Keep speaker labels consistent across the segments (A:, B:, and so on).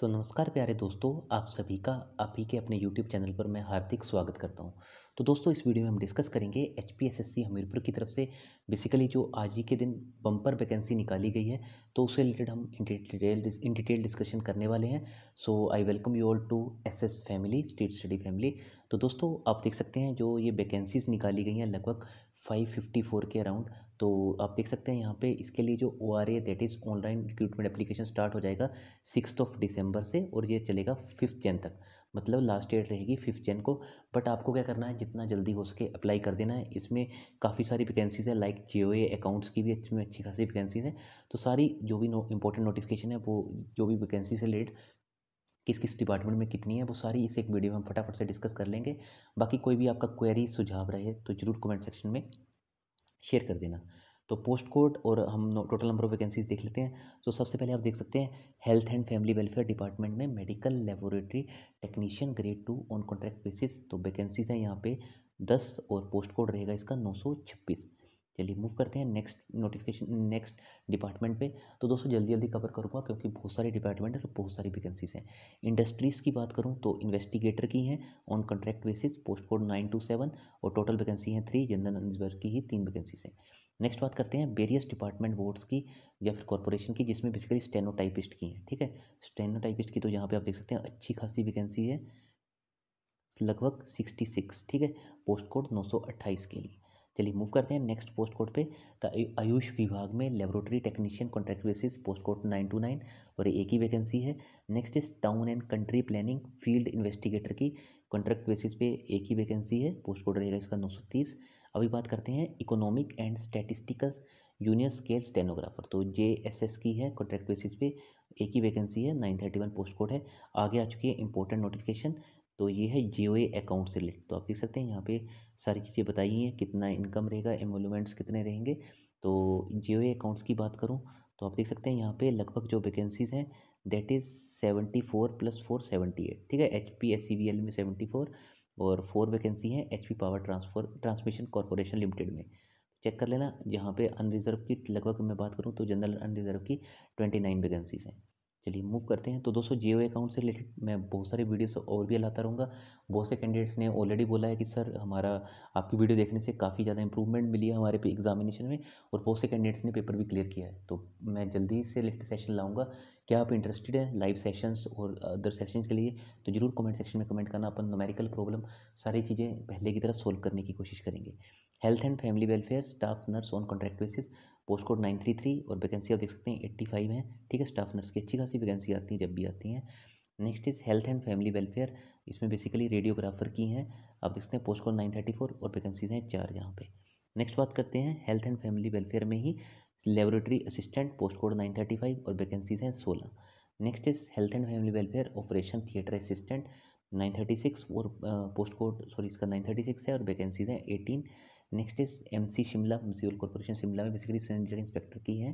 A: तो नमस्कार प्यारे दोस्तों आप सभी का आप ही के अपने यूट्यूब चैनल पर मैं हार्दिक स्वागत करता हूं तो दोस्तों इस वीडियो में हम डिस्कस करेंगे H P S S C Hamirpur की तरफ से बेसिकली जो आज ही के दिन बम्पर वैकेंसी निकाली गई है तो उससे रिलेटेड हम in detail in detail discussion करने वाले हैं so I welcome you all to S S family state study family तो दोस्तों आप देख सकते हैं जो ये वैकेंसीज निकाली गई हैं लगभग 554 के अराउंड तो आप देख सकते हैं यहाँ पे इसके लिए जो O R A that is online recruitment application start हो जाएगा सिक्स ऑफ दिसंबर से और ये चलेगा फिफ्थ जन तक मतलब लास्ट डेट रहेगी फिफ्थ जन को बट आपको क्या करना है जितना जल्दी हो सके अप्लाई कर देना है इसमें काफ़ी सारी वैकेंसीज़ है लाइक जे ओ ए अकाउंट्स की भी इसमें अच्छी खासी वैकेंसीज़ हैं तो सारी जो भी इंपॉर्टेंट नोटिफिकेशन है वो जो भी वैकेंसी से रिलेटेड किस किस डिपार्टमेंट में कितनी है वो सारी इस एक वीडियो में हम फटाफट से डिस्कस कर लेंगे बाकी कोई भी आपका क्वेरी सुझाव रहे तो ज़रूर कमेंट सेक्शन में शेयर कर देना तो पोस्ट कोड और हम टोटल नंबर ऑफ वैकेंसीज देख लेते हैं तो सबसे पहले आप देख सकते हैं health and family welfare department में medical laboratory technician grade two on contract basis तो वैकेंसीज हैं यहाँ पे दस और पोस्ट कोड रहेगा इसका नौ सौ छब्बीस चलिए मूव करते हैं नेक्स्ट नोटिफिकेशन नेक्स्ट डिपार्टमेंट पे तो दोस्तों जल्दी जल्दी कवर करूँगा क्योंकि बहुत सारे डिपार्टमेंट हैं और तो बहुत सारी वैकेंसीज हैं इंडस्ट्रीज़ की बात करूँ तो इन्वेस्टिगेटर की हैं on contract basis post code nine two seven और टोटल वैकेंसी हैं थ्री जनरल नॉलेज की ही तीन वैकेंसीज हैं नेक्स्ट बात करते हैं वेरियस डिपार्टमेंट बोर्ड्स की या फिर कॉरपोरेशन की जिसमें बेसिकली स्टेनोटाइपिस्ट की हैं ठीक है स्टेनोटाइपिस्ट की तो यहाँ पर आप देख सकते हैं अच्छी खासी वैकेंसी है लगभग सिक्सटी सिक्स ठीक है पोस्ट कोड नौ सौ के लिए चलिए मूव करते हैं नेक्स्ट पोस्ट कोड पे आयुष विभाग में laboratory technician contract basis post code nine two nine और एक ही वैकेंसी है next is town and country planning field investigator की कॉन्ट्रैक्ट बेसिस पे एक ही वैकेंसी है पोस्ट कोड रहेगा इसका नौ सौ तीस अभी बात करते हैं economic and statistical junior scale stenographer तो जे एस एस की है कॉन्ट्रैक्ट बेसिस पे एक ही वैकेंसी है nine thirty one post code है आगे आ चुकी है इंपॉर्टेंट नोटिफिकेशन तो ये है जियो अकाउंट से रिलेटेड तो आप देख सकते हैं यहाँ पे सारी चीज़ें बताई हैं कितना इनकम रहेगा एमोलूमेंट्स कितने रहेंगे तो जियो अकाउंट्स की बात करूँ तो आप देख सकते हैं यहाँ पे लगभग जो वैकेंसीज़ हैं that is seventy four plus four seventy eight ठीक है H P S C B L में सेवेंटी फोर और फोर वैकेंसी हैं H P power transfer transmission corporation limited में चेक कर लेना जहाँ पे अनरिजर्व की लगभग मैं बात करूँ तो जनरल अनरिजर्व की ट्वेंटी नाइन वैकेंसीज हैं चलिए मूव करते हैं तो दोस्तों जियो अकाउंट से रिलेटेड मैं बहुत सारे वीडियोस और भी लाता रहूँगा बहुत से कैंडिडेट्स ने ऑलरेडी बोला है कि सर हमारा आपकी वीडियो देखने से काफ़ी ज़्यादा इंप्रूवमेंट मिली है हमारे पे एग्जामिनेशन में और बहुत से कैंडिडेट्स ने पेपर भी क्लियर किया है तो मैं जल्दी से रिलेटेड सेशन लाऊंगा क्या आप इंटरेस्टेड हैं लाइव सेशंस और अदर सेशन के लिए तो ज़रूर कमेंट सेक्शन में कमेंट करना अपन नोमेरिकल प्रॉब्लम सारी चीज़ें पहले की तरह सोल्व करने की कोशिश करेंगे health and family welfare staff nurse on contract basis post code nine three three और वैकेंसी आप देख सकते हैं एट्टी फाइव है ठीक है स्टाफ नर्स की अच्छी खासी वैकेंसी आती है जब भी आती हैं next is health and family welfare इसमें बेसिकली रेडियोग्राफर की हैं आप देख सकते हैं post code nine thirty four और वैकेंसीज हैं चार यहाँ पे नेक्स्ट बात करते हैं हेल्थ एंड फैमिली वेलफेयर में ही laboratory assistant post code nine thirty five और वैकेंसीज हैं सोलह next is health and family welfare operation theatre assistant nine thirty six और पोस्ट कोड सॉरी इसका नाइन थर्टी सिक्स है और वैकेंसीज हैं eighteen next is M C Shimla municipal corporation Shimla में basically senior inspector की है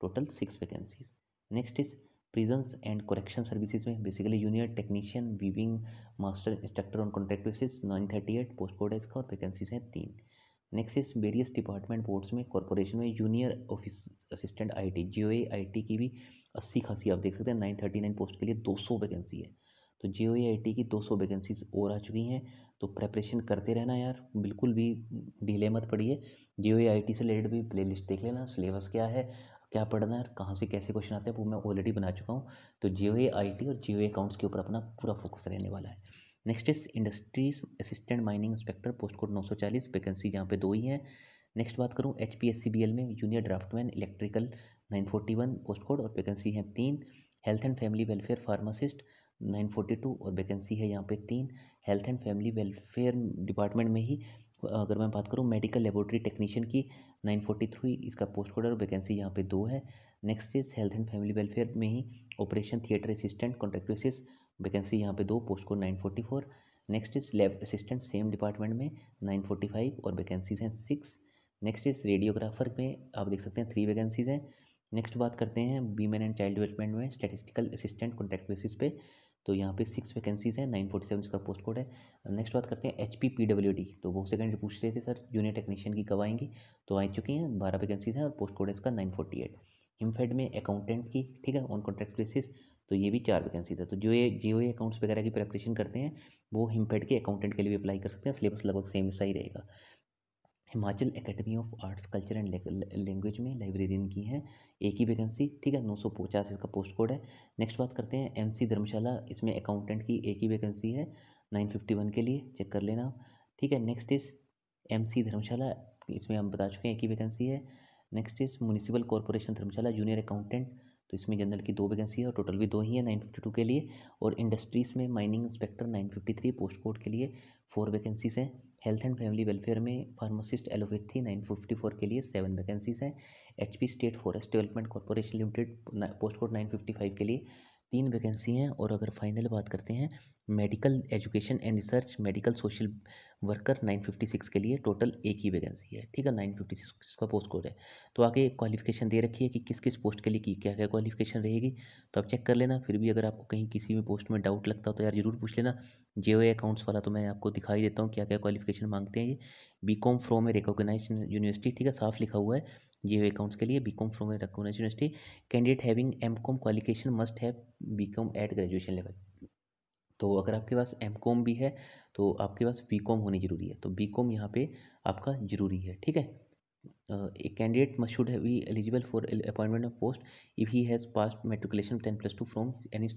A: total six vacancies next is prisons and correction services में basically junior technician weaving master instructor on contract basis nine thirty eight post code है इसका और vacancies हैं तीन next is various department boards में corporation में junior office assistant I T G O A I T की भी अस्सी खासी आप देख सकते हैं नाइन थर्टी नाइन पोस्ट के लिए दो सौ वैकेंसी है तो जे ओ की 200 वैकेंसीज और आ चुकी हैं तो प्रेपरेशन करते रहना यार बिल्कुल भी ढीले मत पड़िए जे ओ से रिलेटेड भी प्लेलिस्ट देख लेना सिलेबस क्या है क्या पढ़ना है कहाँ से कैसे क्वेश्चन आते हैं वो मैं ऑलरेडी बना चुका हूँ तो जे ओ और जे ओ अकाउंट्स के ऊपर अपना पूरा फोकस रहने वाला है next is industries assistant mining inspector post code 940 vacancy यहाँ पे दो ही हैं नेक्स्ट बात करूँ H P S C B L में junior draftsman electrical 941 post code और वैकेंसी हैं तीन health and family welfare pharmacist nine forty two और वैकेंसी है यहाँ पे तीन health and family welfare department में ही अगर मैं बात करूँ मेडिकल लेबोरेटरी टेक्नीशियन की नाइन फोर्टी थ्री इसका पोस्ट कोड और वैकेंसी यहाँ पे दो है next is health and family welfare में ही operation theatre assistant basis vacancy यहाँ पे दो post code nine forty four next is lab assistant same department में नाइन फोर्टी फाइव और वैकेंसीज हैं सिक्स नेक्स्ट इज रेडियोग्राफर में आप देख सकते हैं थ्री वैकेंसीज हैं नेक्स्ट बात करते हैं वीमेन एंड चाइल्ड डेवलपमेंट में स्टेटिस्टिकल असिस्टेंट बेसिस पे तो यहाँ पे सिक्स वैकेंसीज है नाइन फोर्टी सेवन इसका पोस्ट कोड है नेक्स्ट बात करते हैं H P P W D तो वो सेकंड पूछ रहे थे सर जूनियर टेक्नीशियन की कब आएंगी तो आ चुकी हैं बारह वैकेंसीज हैं और पोस्ट कोड है इसका नाइन फोर्टी एट हिमफेड में अकाउंटेंट की ठीक है ऑन कॉन्ट्रैक्ट बेसिस तो ये भी चार वैकेंसी था तो जो ये जे ओ अकाउंट्स वगैरह की प्रेपरेशन करते हैं वो हिमफेड के अकाउंटेंट के लिए भी अप्लाई कर सकते हैं सिलेबस लगभग सेम ऐसा ही रहेगा Himachal academy of arts culture and language में लाइब्रेरियन की है एक ही वैकेंसी ठीक है नौ सौ पचास इसका पोस्ट कोड है नेक्स्ट बात करते हैं एमसी धर्मशाला इसमें अकाउंटेंट की एक ही वैकेंसी है नाइन फिफ्टी वन के लिए चेक कर लेना ठीक है next is M C Dharamshala इसमें हम बता चुके हैं एक ही वैकेंसी है next is municipal corporation Dharamshala junior accountant तो इसमें जनरल की दो वैकेंसी है और टोटल भी दो ही है नाइन फिफ्टी टू के लिए और इंडस्ट्रीज़ में mining inspector nine fifty three post code के लिए फोर वैकेंसीज हैं हेल्थ एंड फैमिली वेलफेयर में pharmacist allopathy nine fifty four के लिए सेवन वैकेंसीज हैं H P state forest development corporation limited post code nine fifty five के लिए तीन वैकेंसी हैं और अगर फाइनल बात करते हैं medical education and research medical social worker 956 के लिए टोटल एक ही वैकेंसी है ठीक है 956 का पोस्ट कोड है तो आगे क्वालिफिकेशन दे रखी है कि किस किस पोस्ट के लिए की क्या क्या क्वालिफिकेशन रहेगी तो आप चेक कर लेना फिर भी अगर आपको कहीं किसी भी पोस्ट में डाउट लगता हो तो यार जरूर पूछ लेना जे अकाउंट्स वाला तो मैं आपको दिखाई देता हूँ क्या क्या क्वालिफिकेशन मांगते हैं ये be from a recognise university ठीक है साफ लिखा हुआ है जी ओ अकाउंट्स के लिए B Com from recognise university candidate having M Com qualification must have B Com at graduation level तो अगर आपके पास एम कॉम भी है तो आपके पास बी कॉम होनी जरूरी है तो बी कॉम यहाँ पे आपका जरूरी है ठीक है candidate must should should be eligible for appointment of post if he has pass matriculation ten plus two from any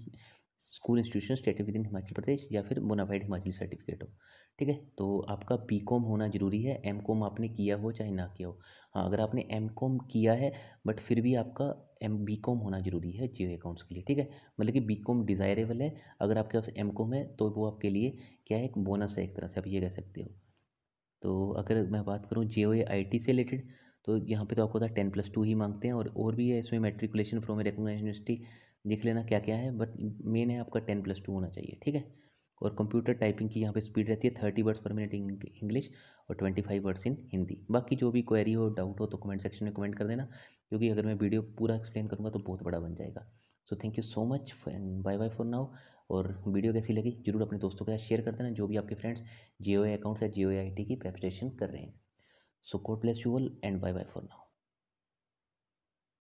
A: school institution state within Himachal Pradesh या फिर बोनाफाइड हिमाचली सर्टिफिकेट हो ठीक है तो आपका पी कॉम होना ज़रूरी है एम कॉम आपने किया हो चाहे ना किया हो हाँ अगर आपने एम कॉम किया है बट फिर भी आपका एम बी कॉम होना ज़रूरी है जियो अकाउंट्स के लिए ठीक है मतलब कि बी कॉम डिज़ायरेबल है अगर आपके पास एम कॉम है तो वो आपके लिए क्या है एक बोनस है एक तरह से आप ये कह सकते हो तो अगर मैं बात करूँ जे ओ आई टी से रिलेटेड तो यहाँ पे तो आपको था टेन प्लस टू ही मांगते हैं और और भी है इसमें matriculation from a recognise university देख लेना क्या क्या है बट मेन है आपका टेन प्लस टू होना चाहिए ठीक है और कंप्यूटर टाइपिंग की यहाँ पे स्पीड रहती है thirty words per minute English और twenty five words in Hindi बाकी जो भी क्वेरी हो डाउट हो तो कमेंट सेक्शन में कमेंट कर देना क्योंकि अगर मैं वीडियो पूरा एक्सप्लेन करूँगा तो बहुत बड़ा बन जाएगा so thank you so much and bye bye for now और वीडियो कैसी लगी जरूर अपने दोस्तों के साथ शेयर कर देना जो भी आपके फ्रेंड्स जियो अकाउंट्स या जियो आई टी की प्रेपरेशन कर रहे हैं so god bless you all and bye bye for now